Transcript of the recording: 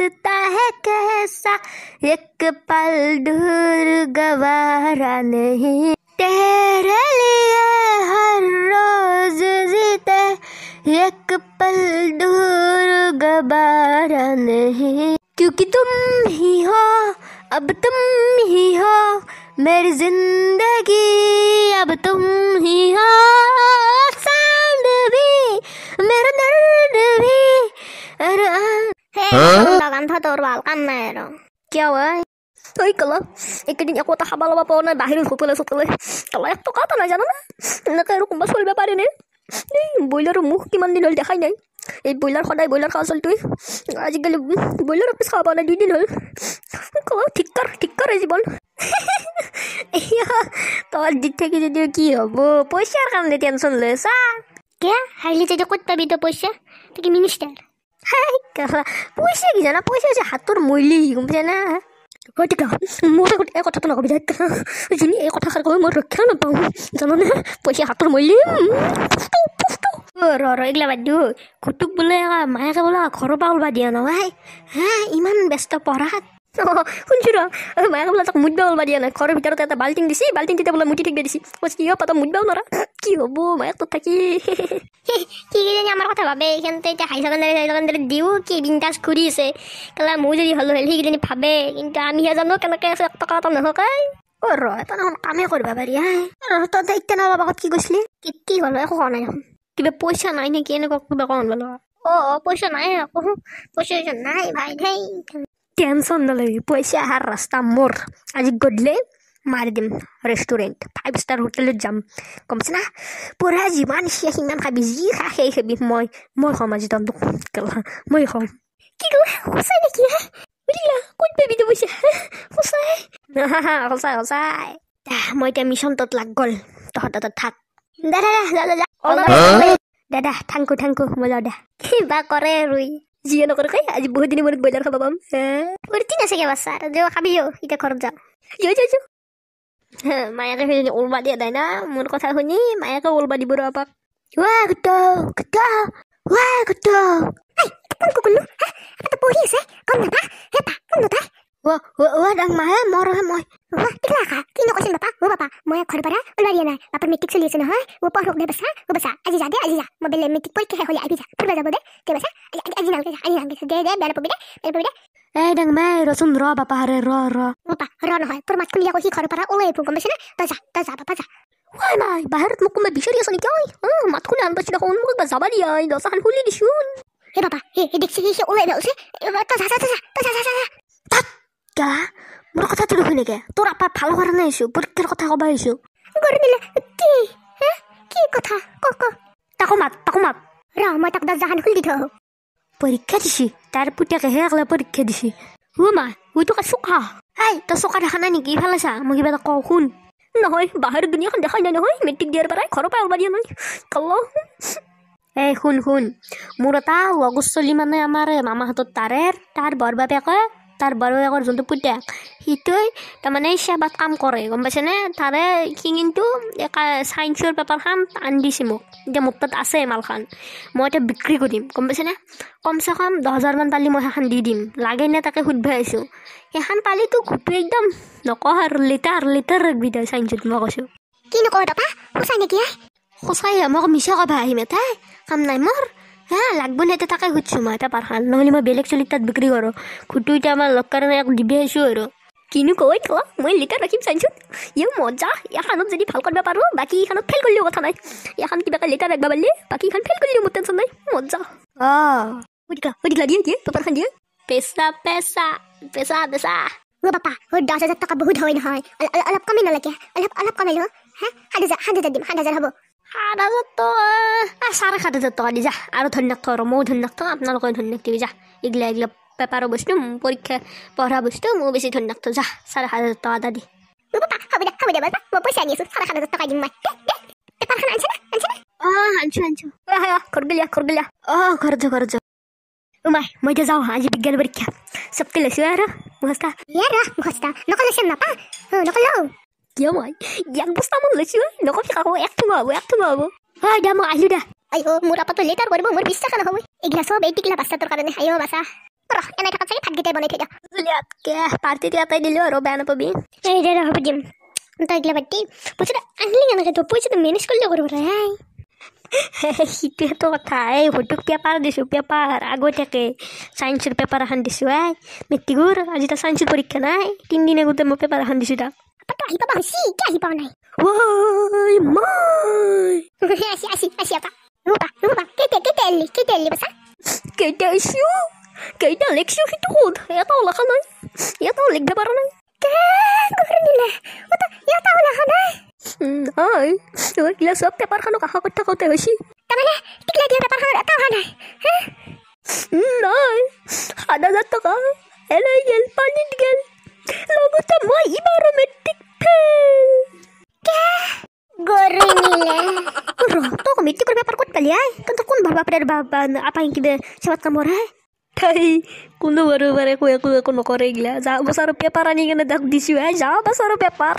रास्ता है कैसा एक पल दूर गवारा नहीं तेरे लिए हर रोज जीते एक पल दूर गवारा नहीं क्योंकि तुम ही हो अब तुम ही हो मेरी जिंदगी kamera. Kyo ay. Ay, kala. Ikin niya kuwata habala ba po na dahil ang sutuloy sutuloy. Kala yak tukata na dyan naman. Nakairo kong basol ba pa rin eh. Ay, boiler mo. Kiman din hulda kay na eh. Eh, boiler ko na. Boiler ka asal to eh. Ay, sigal. Boiler apis ka ba na din din hul. Kala, tikkar. Tikkar eh, sibon. Iya, tawad di tegi di tegi ya bu. Pusher kan di tiang sun lesa. Kya, hari ini jadi kuat tapi itu pusher. Tegi minister. হাই কেলা পইচা কি জানা পইচা আছে হাতৰ মৰিলে গম পাইছানে গতিকা মোৰ আগত এই কথাটো নক'বি দে যোনে এই কথাষাৰ কৈ মই ৰক্ষা নাপাওঁ জাননে পইচা হাতৰ মৰিলে ৰ এইগিলা বাইদেউ ঘুটুক বোলে মায়েকে বোলে ঘৰৰ পৰা ওলবা দিয়া নহয় হে ইমান ব্যস্ত পঢ়াত শুনছো ৰ মায়েকে বোলে তাক মুতবা ওলবা দিয়া নাই ঘৰৰ ভিতৰত এটা বাল্টিং দিছে বাল্টিং তেতিয়া বোলে মুঠি থাকিব দিছে কৈছে কিয় পাতক মুতবাও নোৱাৰা চিঞব মই তো থাকি কি কেইজনী আমাৰ কথা ভাবে সিহঁতে এতিয়া হাই ছেকেণ্ডেৰী হাই ছেকেণ্ডেৰী দিওঁ কি বিনকাজ ঘূৰিছে কেলা মোৰ যদি হ'লো হ'ল সেইকেইজনী ভাবে কিন্তু আমিহে জানো কেনেকৈ আছে এক টকা এটা নহকাই অ ৰ এটা নহ'ল কামেই কৰিব পাৰি হাই ৰ তই এতিয়া নহ'লে আগত কি কৈছিলি কি কি হ'ল একো কোৱা নাই দেখোন কিবা পইচা নাই নেকি এনেকুৱা কিবা কোৱা নহ'লে অ পইচা নাই আকৌ পইচা পইচা নাই ভাই দেই টেনশ্যন নালাগে পইচা অহাৰ ৰাস্তা মোৰ আজি গধূলি মাৰিম ৰেষ্টুৰেণ্ট ফাইভ ষ্টাৰ হোটেলত যাম গমছে না পঢ়া যিমান খিয়া সিমান খাবি যি খা সেই খাবি মই মই খম আজি তহঁতক মই খম কিন্তু সঁচাই নেকি হে বুলিলা ক'ত পাবি দিব সঁচাই সঁচাই সঁচাই মই এতিয়া মিছন তত লাগ গ'ল তহঁত তাত থাক দাদা দাদা যা দাদা থাংকু থাংকু মই যাওঁ দা কিবা কৰে ৰুই যিয়ে নকৰে কৈ আজি বহুত দিনৰ মূৰত ব্ৰইলাৰ খাব পাম উৰ্তি নাচাকে বাচ্ছা দেউ খাবি অ' এতিয়া ঘৰত যাওঁ যাওঁ মায়াকে সেইজনী ওলবা দিয়া দাই না মোৰ কথা শুনি মায়াকে ওলবা দিব ৰপাক ৱা গুট গুট ৱা গুট মেট্ৰিক পৰীক্ষা শেষ হ'লে আহিবি যা ফুৰিব যাব দে আজি নালাগে দে দে বেয়া নাপাবি দে বেয়া নাপাবি দে এই ডাং মাই ৰচোন ৰ বাপা হাৰে ৰ ৰপা ৰ নহয় তোৰ মাছ খুলিয়া কৈছি ঘৰৰ পৰা ওলাই ফুৰিব বেছি না তই যা তই যা বাপা যা ৱাই মাই বাহিৰত মোক কোনোবাই বিচাৰি আছো নেকি মাথো নে আনবাচি দেখো মোক এবাৰ যাবা দিয়া দচাখন খুলি দিছোন হে বাবা হে হে দেখিছে সি সি ওলাই নাওছে তই যা যা তই যা যা যা যা গা মোৰ কথা তোৰ শুনেগে তোৰ আপাৰ ভাল কৰা নাই আহিছোঁ পৰীক্ষাৰ কথা ক'ব আহিছোঁ গৰু দিলে কি হে কি কথা ক ক তাকো মাত তাকো মাত ৰ মই তাক দহ যাহান খুলি দি থওঁ পৰীক্ষা দিছি তাৰ পুতেকেহে অকলে পৰীক্ষা দিছে ও মা ও তোক চোকা আই তই চোকা দেখা নাই নেকি ভাল আছা মোক কিবা এটা কওঁ শুন নহয় বাহিৰৰ দুনিয়াখন দেখাই নাই নহয় মেট্ৰিক দিয়াৰ পৰাই ঘৰৰ পৰা ওলাই দিয়া কল এ শুন শুন মোৰ এটা লগৰ ছোৱালী মানে আমাৰ মামাহঁতৰ তাৰে তাৰ বৰবাপেকৰ তাৰ বাৰুৱেকৰ যোনটো পুতেক সিটোৱে তাৰমানে চেবাত কাম কৰে গম পাইছেনে তাৰে সি কিন্তু চায়েন্সৰ পেপাৰখন আনি দিছে মোক এতিয়া মোৰ তাত আছে মালখন মই এতিয়া বিক্ৰী কৰিম গম পাইছেনে কমচে কম দহ হাজাৰমান পালি মই সেইখন দি দিম লাগে নে তাকে সুধিব আহিছোঁ সেইখন পালিটো ঘূটো একদম নকওঁ আৰু লিটাৰ লিটাৰ ৰাখবি দে চায়েন্সত মই কৈছোঁ কিনো কয় দাদা সঁচাই নেকি সঁচাই মই মিছা কবা আহিম এটাই কাম নাই মোৰ হ্যাঁ লাগবো না এটা থাকাই খুঁজছো মা এটা পারখান নহলে মা বেলেগ চলি তাত বিক্রি করো খুটু এটা আমার লক্কার না এক ডিবে আইসো আর কিনু কই কো মই লিটার রাখিম চাইছো ইউ মজা এখন যদি ভাল করবে পারো বাকি এখন ফেল করলিও কথা নাই এখন কি বেকার লিটার রাখবা বললি বাকি এখন ফেল করলিও মতেন সন্নাই মজা আ ওদিকা ওদিকা দিয়ে দিয়ে পারখান দিয়ে পেসা পেসা পেসা পেসা ও বাবা ও দশ হাজার টাকা বহুত হয় নয় অল অল অল কমে নালাকে অল অল কমে লো হ্যাঁ হাজার হাজার দিম হাজার হবো أنا زطة أسعر خد زطة على جح أنا تنك ترمو تنك تا أبنا لقين تنك تبي جح إجلا إجلا ببارا بستم بوريك بارا بستم وبيسي تنك تزح سعر خد زطة على دي مبوبا هبدا هبدا بس ما بس يعني سعر خد زطة على جمعي ببارا خن أنشنا أنشنا آه أنشنا أنشنا آه يا كرجليا كرجليا آه كرجة كرجة وماي ما جزاو هاي بيجال بريكيا سبكلا سيارة مغسطة سيارة مغسطة نقول لشنا Ya mai, yang bos tamu lucu, no kopi kaku ek tu mau, ek tu mau. Ah, dah mau alu dah. Ayo, mura patu letter boleh boleh bisa kan aku? Egi asal beti kila pasta terkadang ayo basa. Bro, enak kata saya pagi dia boleh kerja. Lihat ke, parti dia apa di luar, robe anak pobi. Eh, dia dah pergi. Entah gila beti. Pucat, anjing yang nak tu pucat tu manis kulit aku berapa? Itu yang tu kata, eh, hidup dia parah di supaya parah. Aku tak ke, sains supaya parah handi suai. Metigur, aja tak sains supaya kena. Tindih negutemu supaya parah handi sudah. Apakah pa bang si kai pa nai. Wai mai. Asyik asyik asyik apa? Lupa lupa. kita kita li kita li besar. Kita isu, Kita lek isu itu hud. Ya tahu lah kan Ya tahu lek debar nai. Kan kurang lah. Uta ya tahu lah kan nai. Hmm, hai. kira gila sob tepar kahak kita kau tahu tahu si. Kamana? Tikla dia tepar kanu tahu kan hmm, Hai, Ada datang kan? Ela Elai gel gel. Lagu tak mau ibarat Roto kom itu kerbe parkut kali eh? ay. Tentu kun bapak pada bapak apa yang kita sewat kamu ay. Eh? Tai kuno baru baru aku aku aku nokore gila. jauh besar paparan yang ada dak disu ay. Za besar eh? par